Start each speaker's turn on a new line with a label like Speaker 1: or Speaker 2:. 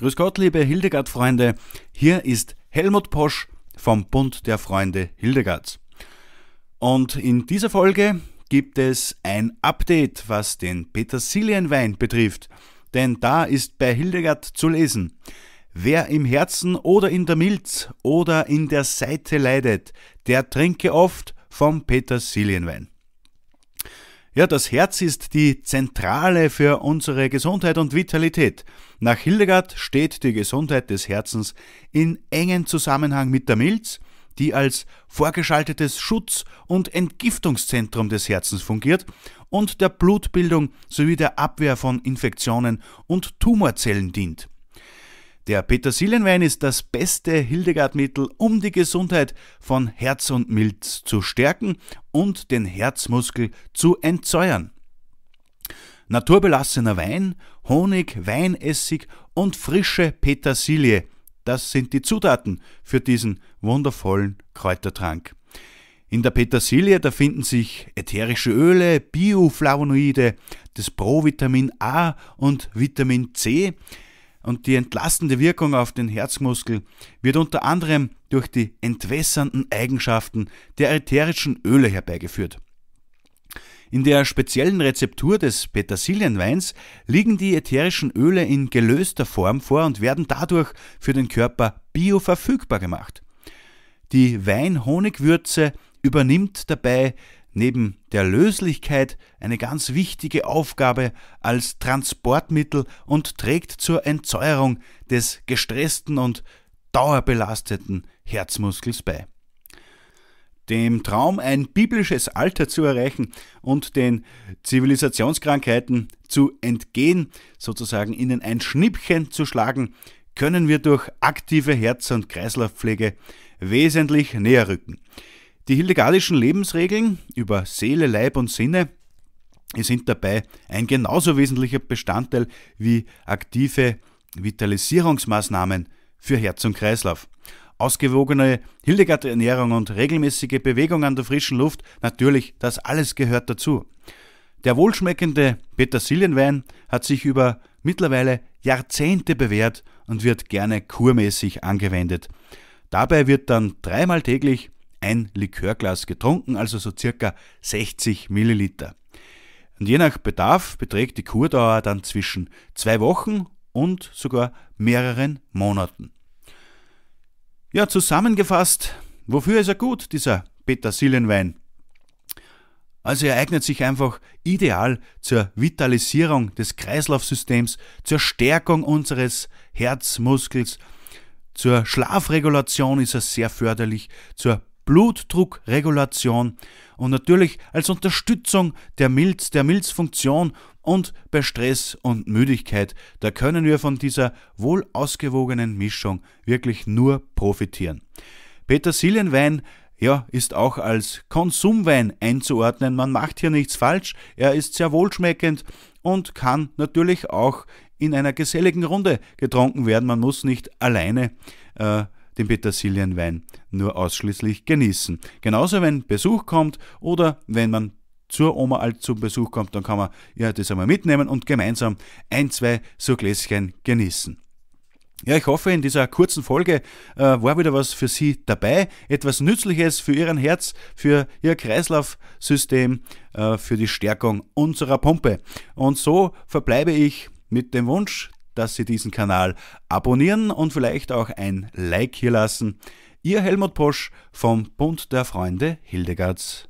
Speaker 1: Grüß Gott, liebe Hildegard-Freunde. Hier ist Helmut Posch vom Bund der Freunde Hildegards. Und in dieser Folge gibt es ein Update, was den Petersilienwein betrifft. Denn da ist bei Hildegard zu lesen. Wer im Herzen oder in der Milz oder in der Seite leidet, der trinke oft vom Petersilienwein. Ja, das Herz ist die Zentrale für unsere Gesundheit und Vitalität. Nach Hildegard steht die Gesundheit des Herzens in engen Zusammenhang mit der Milz, die als vorgeschaltetes Schutz- und Entgiftungszentrum des Herzens fungiert und der Blutbildung sowie der Abwehr von Infektionen und Tumorzellen dient. Der Petersilienwein ist das beste Hildegard-Mittel, um die Gesundheit von Herz und Milz zu stärken und den Herzmuskel zu entsäuern. Naturbelassener Wein, Honig, Weinessig und frische Petersilie, das sind die Zutaten für diesen wundervollen Kräutertrank. In der Petersilie, da finden sich ätherische Öle, Bioflavonoide, das Provitamin A und Vitamin C und die entlastende Wirkung auf den Herzmuskel wird unter anderem durch die entwässernden Eigenschaften der ätherischen Öle herbeigeführt. In der speziellen Rezeptur des Petersilienweins liegen die ätherischen Öle in gelöster Form vor und werden dadurch für den Körper bioverfügbar gemacht. Die Weinhonigwürze übernimmt dabei neben der Löslichkeit eine ganz wichtige Aufgabe als Transportmittel und trägt zur Entsäuerung des gestressten und dauerbelasteten Herzmuskels bei. Dem Traum, ein biblisches Alter zu erreichen und den Zivilisationskrankheiten zu entgehen, sozusagen ihnen ein Schnippchen zu schlagen, können wir durch aktive Herz- und Kreislaufpflege wesentlich näher rücken. Die hildegardischen Lebensregeln über Seele, Leib und Sinne sind dabei ein genauso wesentlicher Bestandteil wie aktive Vitalisierungsmaßnahmen für Herz und Kreislauf. Ausgewogene Hildegard-Ernährung und regelmäßige Bewegung an der frischen Luft, natürlich, das alles gehört dazu. Der wohlschmeckende Petersilienwein hat sich über mittlerweile Jahrzehnte bewährt und wird gerne kurmäßig angewendet. Dabei wird dann dreimal täglich ein Likörglas getrunken, also so circa 60 Milliliter. Und je nach Bedarf beträgt die Kurdauer dann zwischen zwei Wochen und sogar mehreren Monaten. Ja, zusammengefasst, wofür ist er gut, dieser Petersilienwein? Also er eignet sich einfach ideal zur Vitalisierung des Kreislaufsystems, zur Stärkung unseres Herzmuskels, zur Schlafregulation ist er sehr förderlich, zur Blutdruckregulation und natürlich als Unterstützung der Milz, der Milzfunktion und bei Stress und Müdigkeit. Da können wir von dieser wohl ausgewogenen Mischung wirklich nur profitieren. Petersilienwein ja, ist auch als Konsumwein einzuordnen. Man macht hier nichts falsch. Er ist sehr wohlschmeckend und kann natürlich auch in einer geselligen Runde getrunken werden. Man muss nicht alleine äh, den Petersilienwein nur ausschließlich genießen. Genauso, wenn Besuch kommt oder wenn man zur Oma alt zum Besuch kommt, dann kann man ja das einmal mitnehmen und gemeinsam ein, zwei so Gläschen genießen. Ja, ich hoffe, in dieser kurzen Folge äh, war wieder was für Sie dabei, etwas Nützliches für Ihren Herz, für Ihr Kreislaufsystem, äh, für die Stärkung unserer Pumpe. Und so verbleibe ich mit dem Wunsch, dass Sie diesen Kanal abonnieren und vielleicht auch ein Like hier lassen. Ihr Helmut Posch vom Bund der Freunde Hildegards.